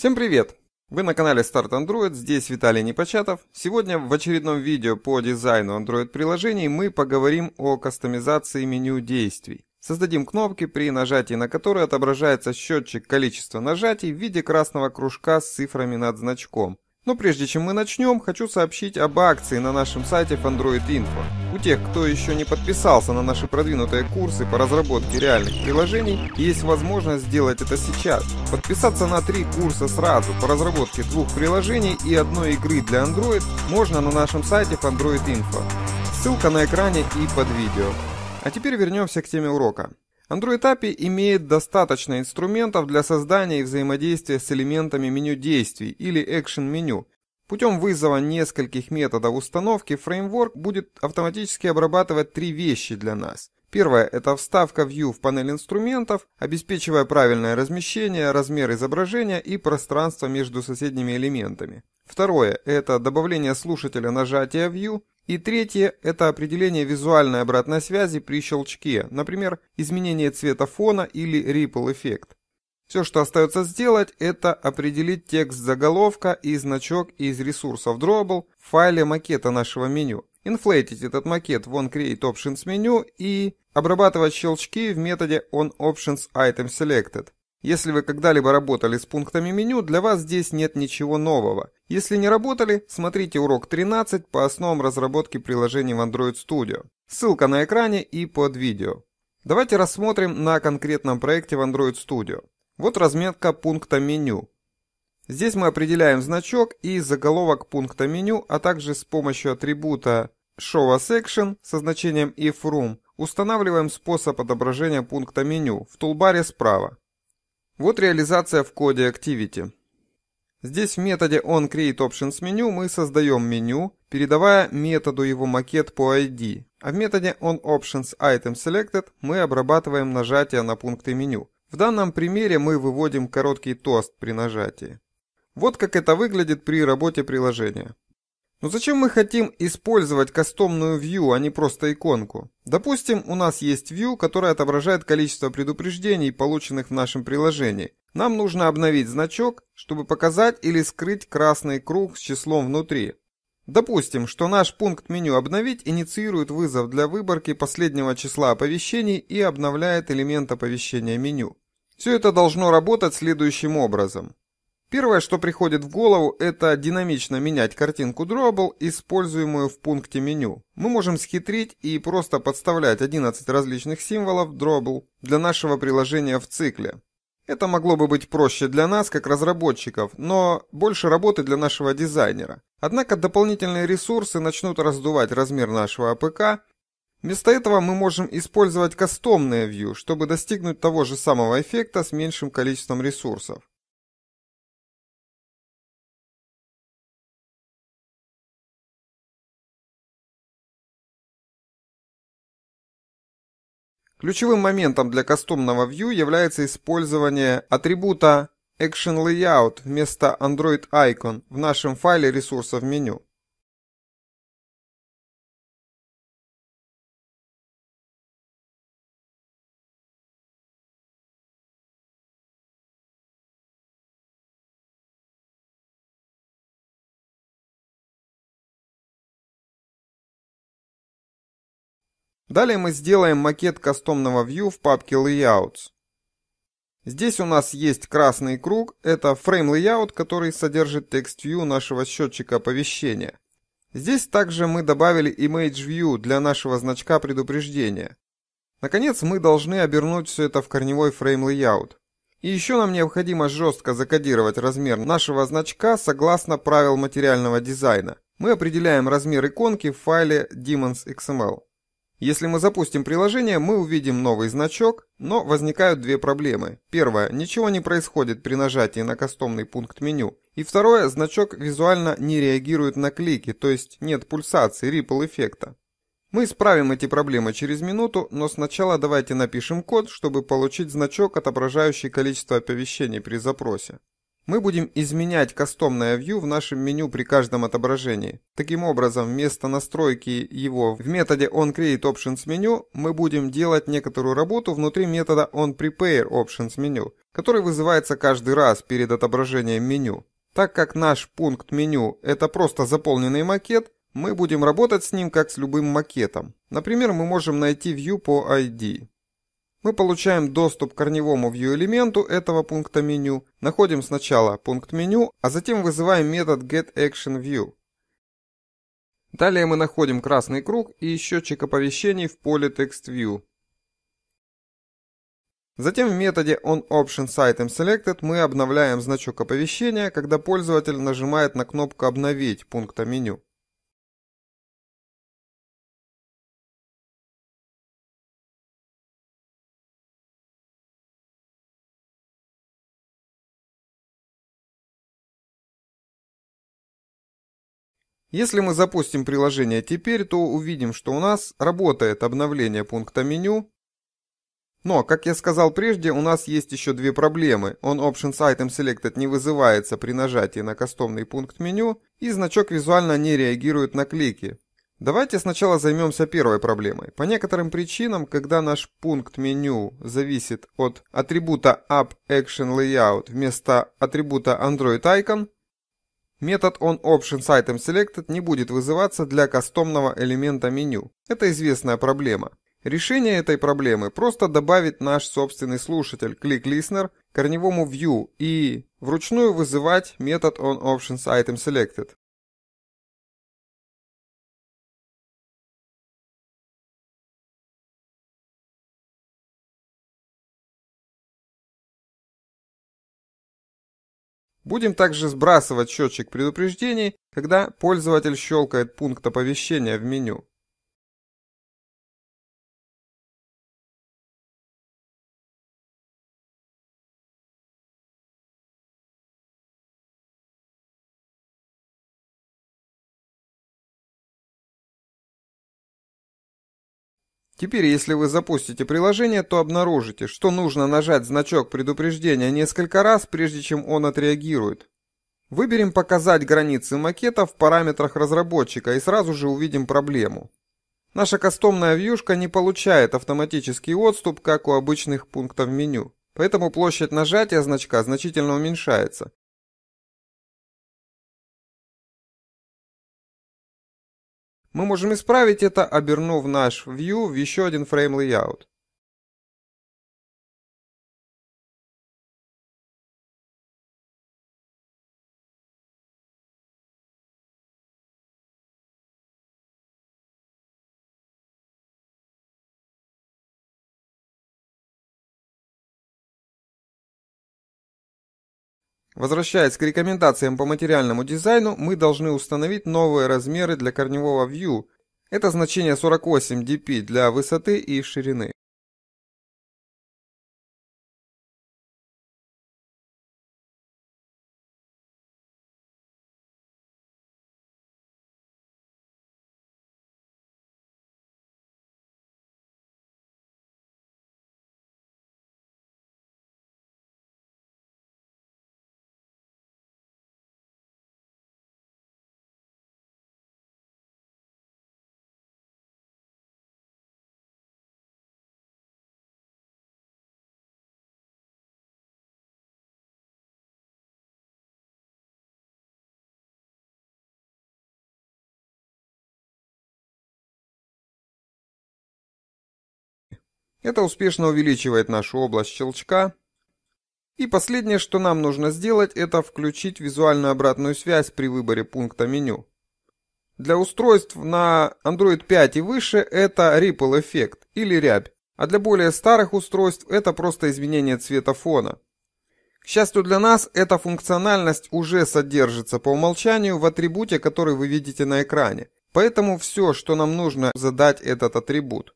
Всем привет! Вы на канале Start Android, здесь Виталий Непочатов. Сегодня в очередном видео по дизайну Android приложений мы поговорим о кастомизации меню действий. Создадим кнопки, при нажатии на которые отображается счетчик количества нажатий в виде красного кружка с цифрами над значком. Но прежде чем мы начнем, хочу сообщить об акции на нашем сайте Android Info. У тех, кто еще не подписался на наши продвинутые курсы по разработке реальных приложений, есть возможность сделать это сейчас. Подписаться на три курса сразу по разработке двух приложений и одной игры для Android можно на нашем сайте Android Info. Ссылка на экране и под видео. А теперь вернемся к теме урока. Android API имеет достаточно инструментов для создания и взаимодействия с элементами меню действий или Action меню. Путем вызова нескольких методов установки фреймворк будет автоматически обрабатывать три вещи для нас. Первое – это вставка View в панель инструментов, обеспечивая правильное размещение, размер изображения и пространство между соседними элементами. Второе – это добавление слушателя нажатия View, и третье – это определение визуальной обратной связи при щелчке, например, изменение цвета фона или ripple эффект. Все, что остается сделать, это определить текст заголовка и значок из ресурсов Drawable в файле макета нашего меню. Инфлейтить этот макет в onCreateOptions меню и обрабатывать щелчки в методе onOptionsItemSelected. Если вы когда-либо работали с пунктами меню, для вас здесь нет ничего нового. Если не работали, смотрите урок 13 по основам разработки приложений в Android Studio. Ссылка на экране и под видео. Давайте рассмотрим на конкретном проекте в Android Studio. Вот разметка пункта меню. Здесь мы определяем значок и заголовок пункта меню, а также с помощью атрибута show as action со значением if room устанавливаем способ отображения пункта меню в тулбаре справа. Вот реализация в коде Activity. Здесь в методе onCreateOptionsMenu мы создаем меню, передавая методу его макет по ID, а в методе onOptionsItemSelected мы обрабатываем нажатие на пункты меню. В данном примере мы выводим короткий тост при нажатии. Вот как это выглядит при работе приложения. Но ну зачем мы хотим использовать кастомную view, а не просто иконку? Допустим, у нас есть view, которая отображает количество предупреждений, полученных в нашем приложении. Нам нужно обновить значок, чтобы показать или скрыть красный круг с числом внутри. Допустим, что наш пункт меню «Обновить» инициирует вызов для выборки последнего числа оповещений и обновляет элемент оповещения меню. Все это должно работать следующим образом. Первое, что приходит в голову, это динамично менять картинку Drawable, используемую в пункте меню. Мы можем схитрить и просто подставлять 11 различных символов Drawable для нашего приложения в цикле. Это могло бы быть проще для нас, как разработчиков, но больше работы для нашего дизайнера. Однако дополнительные ресурсы начнут раздувать размер нашего АПК. Вместо этого мы можем использовать кастомное view, чтобы достигнуть того же самого эффекта с меньшим количеством ресурсов. Ключевым моментом для кастомного View является использование атрибута Action Layout вместо Android Icon в нашем файле ресурсов меню. Далее мы сделаем макет кастомного view в папке Layouts. Здесь у нас есть красный круг, это Frame Layout, который содержит текст view нашего счетчика оповещения. Здесь также мы добавили Image View для нашего значка предупреждения. Наконец, мы должны обернуть все это в корневой Frame Layout. И еще нам необходимо жестко закодировать размер нашего значка согласно правил материального дизайна. Мы определяем размер иконки в файле daemons.xml. Если мы запустим приложение, мы увидим новый значок, но возникают две проблемы. Первое — ничего не происходит при нажатии на кастомный пункт меню. И второе, значок визуально не реагирует на клики, то есть нет пульсации, ripple эффекта. Мы исправим эти проблемы через минуту, но сначала давайте напишем код, чтобы получить значок, отображающий количество оповещений при запросе. Мы будем изменять кастомное view в нашем меню при каждом отображении. Таким образом, вместо настройки его в методе onCreateOptionsMenu мы будем делать некоторую работу внутри метода onPrepareOptionsMenu, который вызывается каждый раз перед отображением меню. Так как наш пункт меню это просто заполненный макет, мы будем работать с ним как с любым макетом. Например, мы можем найти view по ID. Мы получаем доступ к корневому view-элементу этого пункта меню, находим сначала пункт меню, а затем вызываем метод getActionView. Далее мы находим красный круг и счетчик оповещений в поле TextView. Затем в методе onOptionsItemSelected мы обновляем значок оповещения, когда пользователь нажимает на кнопку «Обновить» пункта меню. Если мы запустим приложение теперь, то увидим, что у нас работает обновление пункта меню. Но, как я сказал прежде, у нас есть еще две проблемы. он Options Item Selected не вызывается при нажатии на кастомный пункт меню, и значок визуально не реагирует на клики. Давайте сначала займемся первой проблемой. По некоторым причинам, когда наш пункт меню зависит от атрибута App Action Layout вместо атрибута Android Icon, Метод onOptionSitemSelected не будет вызываться для кастомного элемента меню. Это известная проблема. Решение этой проблемы просто добавить наш собственный слушатель ClickListener к корневому view и вручную вызывать метод onOptionsItemSelected. Будем также сбрасывать счетчик предупреждений, когда пользователь щелкает пункт оповещения в меню. Теперь, если вы запустите приложение, то обнаружите, что нужно нажать значок предупреждения несколько раз, прежде чем он отреагирует. Выберем «Показать границы макета» в параметрах разработчика и сразу же увидим проблему. Наша кастомная вьюшка не получает автоматический отступ, как у обычных пунктов меню, поэтому площадь нажатия значка значительно уменьшается. Мы можем исправить это, обернув наш view в еще один фрейм layout. Возвращаясь к рекомендациям по материальному дизайну, мы должны установить новые размеры для корневого view. Это значение 48 dp для высоты и ширины. Это успешно увеличивает нашу область щелчка. И последнее, что нам нужно сделать, это включить визуальную обратную связь при выборе пункта меню. Для устройств на Android 5 и выше это Ripple эффект или рябь, а для более старых устройств это просто изменение цвета фона. К счастью для нас, эта функциональность уже содержится по умолчанию в атрибуте, который вы видите на экране. Поэтому все, что нам нужно, задать этот атрибут.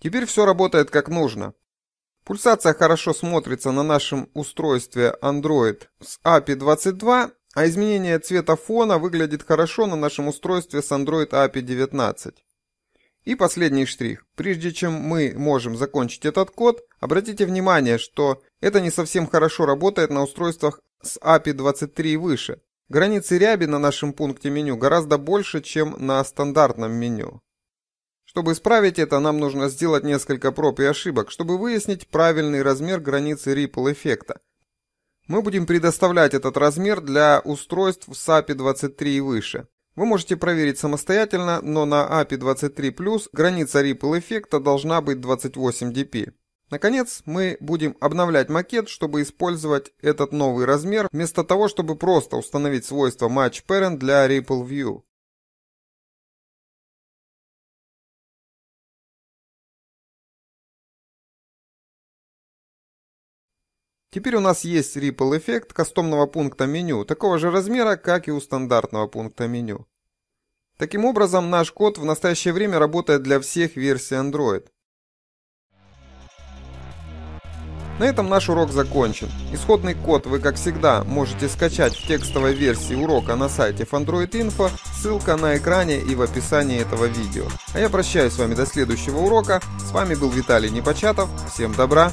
Теперь все работает как нужно. Пульсация хорошо смотрится на нашем устройстве Android с API 22, а изменение цвета фона выглядит хорошо на нашем устройстве с Android API 19. И последний штрих. Прежде чем мы можем закончить этот код, обратите внимание, что это не совсем хорошо работает на устройствах с API 23 и выше. Границы ряби на нашем пункте меню гораздо больше, чем на стандартном меню. Чтобы исправить это, нам нужно сделать несколько проб и ошибок, чтобы выяснить правильный размер границы Ripple-эффекта. Мы будем предоставлять этот размер для устройств с API 23 и выше. Вы можете проверить самостоятельно, но на API 23+, граница Ripple эффекта должна быть 28 dp. Наконец, мы будем обновлять макет, чтобы использовать этот новый размер, вместо того, чтобы просто установить свойство Match Parent для Ripple View. Теперь у нас есть Ripple эффект кастомного пункта меню, такого же размера, как и у стандартного пункта меню. Таким образом, наш код в настоящее время работает для всех версий Android. На этом наш урок закончен. Исходный код вы, как всегда, можете скачать в текстовой версии урока на сайте Android ссылка на экране и в описании этого видео. А я прощаюсь с вами до следующего урока. С вами был Виталий Непочатов. Всем добра!